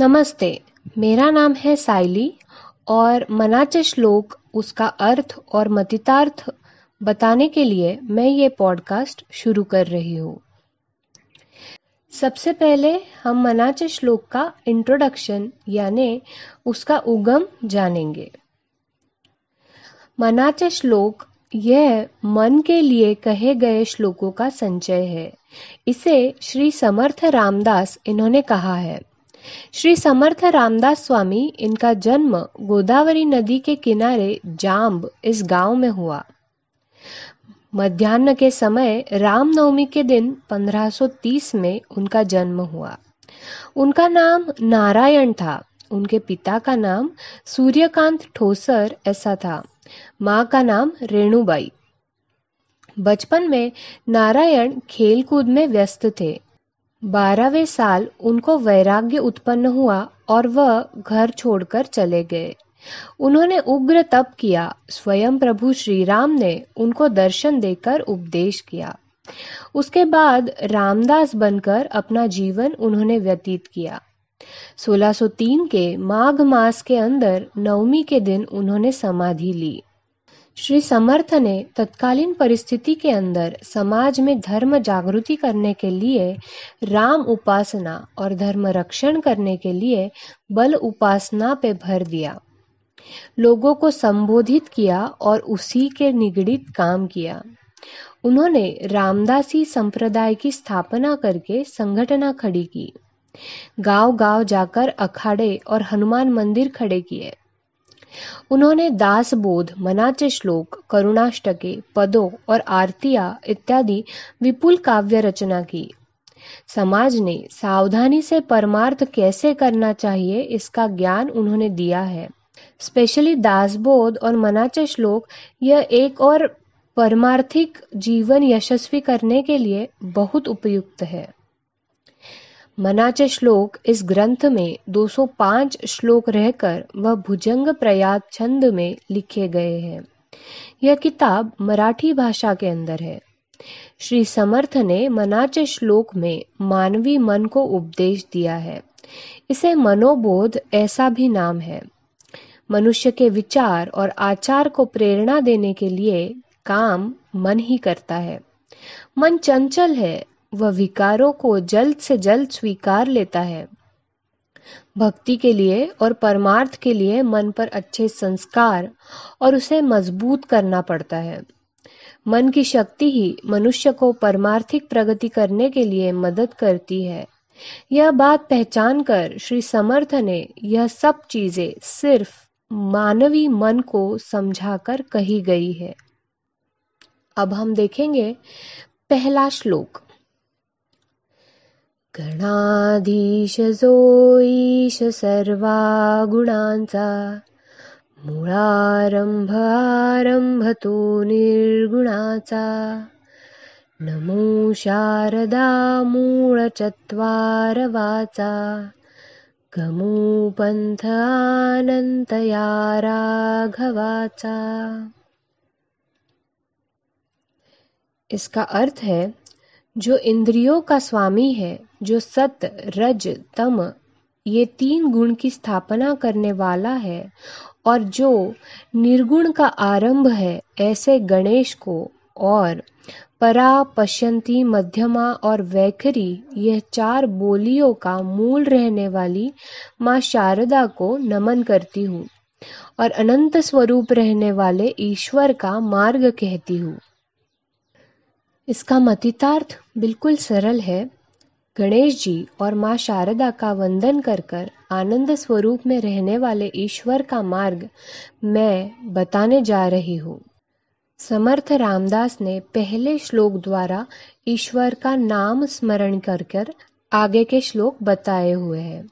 नमस्ते मेरा नाम है साइली और मनाच श्लोक उसका अर्थ और मतितार्थ बताने के लिए मैं ये पॉडकास्ट शुरू कर रही हूँ सबसे पहले हम मनाच श्लोक का इंट्रोडक्शन यानी उसका उगम जानेंगे मनाच श्लोक यह मन के लिए कहे गए श्लोकों का संचय है इसे श्री समर्थ रामदास इन्होंने कहा है श्री समर्थ रामदास स्वामी इनका जन्म गोदावरी नदी के किनारे जाम्ब इस गांव में हुआ मध्यान्ह के समय रामनवमी के दिन 1530 में उनका जन्म हुआ उनका नाम नारायण था उनके पिता का नाम सूर्यकांत ठोसर ऐसा था माँ का नाम रेणुबाई बचपन में नारायण खेलकूद में व्यस्त थे बारहवें साल उनको वैराग्य उत्पन्न हुआ और वह घर छोड़कर चले गए उन्होंने उग्र तप किया स्वयं प्रभु श्री राम ने उनको दर्शन देकर उपदेश किया उसके बाद रामदास बनकर अपना जीवन उन्होंने व्यतीत किया 1603 के माघ मास के अंदर नवमी के दिन उन्होंने समाधि ली श्री समर्थ ने तत्कालीन परिस्थिति के अंदर समाज में धर्म जागृति करने के लिए राम उपासना और धर्म रक्षण करने के लिए बल उपासना पे भर दिया लोगों को संबोधित किया और उसी के निगड़ित काम किया उन्होंने रामदासी संप्रदाय की स्थापना करके संगठना खड़ी की गांव गांव जाकर अखाड़े और हनुमान मंदिर खड़े किए उन्होंने दास बोध मनाचे श्लोक करुणाष्टके पदों और आरतिया इत्यादि विपुल काव्य रचना की समाज ने सावधानी से परमार्थ कैसे करना चाहिए इसका ज्ञान उन्होंने दिया है स्पेशली दासबोध और मनाचे श्लोक यह एक और परमार्थिक जीवन यशस्वी करने के लिए बहुत उपयुक्त है मनाचे श्लोक इस ग्रंथ में दो सौ श्लोक रहकर वह भुजंग प्रयाग छंद में लिखे गए हैं यह किताब मराठी भाषा के अंदर है श्री समर्थ ने मनाचे श्लोक में मानवीय मन को उपदेश दिया है इसे मनोबोध ऐसा भी नाम है मनुष्य के विचार और आचार को प्रेरणा देने के लिए काम मन ही करता है मन चंचल है वह विकारों को जल्द से जल्द स्वीकार लेता है भक्ति के लिए और परमार्थ के लिए मन पर अच्छे संस्कार और उसे मजबूत करना पड़ता है मन की शक्ति ही मनुष्य को परमार्थिक प्रगति करने के लिए मदद करती है यह बात पहचान कर श्री समर्थ ने यह सब चीजें सिर्फ मानवी मन को समझाकर कही गई है अब हम देखेंगे पहला श्लोक गणाधीश जो ईश सर्वा गुणांचा मुळारंभ आरंभ तो निर्गुणाचा नमो शारदा मूळ चत्वार वाचा गमो पंथ आनंतया राघवाचा इसका अर्थ है जो इंद्रियों का स्वामी है जो सत रज तम ये तीन गुण की स्थापना करने वाला है और जो निर्गुण का आरंभ है ऐसे गणेश को और परा पश्यंती मध्यमा और वैखरी यह चार बोलियों का मूल रहने वाली माँ शारदा को नमन करती हूँ और अनंत स्वरूप रहने वाले ईश्वर का मार्ग कहती हूँ इसका मतितार्थ बिल्कुल सरल है गणेश जी और माँ शारदा का वंदन कर कर आनंद स्वरूप में रहने वाले ईश्वर का मार्ग मैं बताने जा रही हूँ समर्थ रामदास ने पहले श्लोक द्वारा ईश्वर का नाम स्मरण कर कर आगे के श्लोक बताए हुए हैं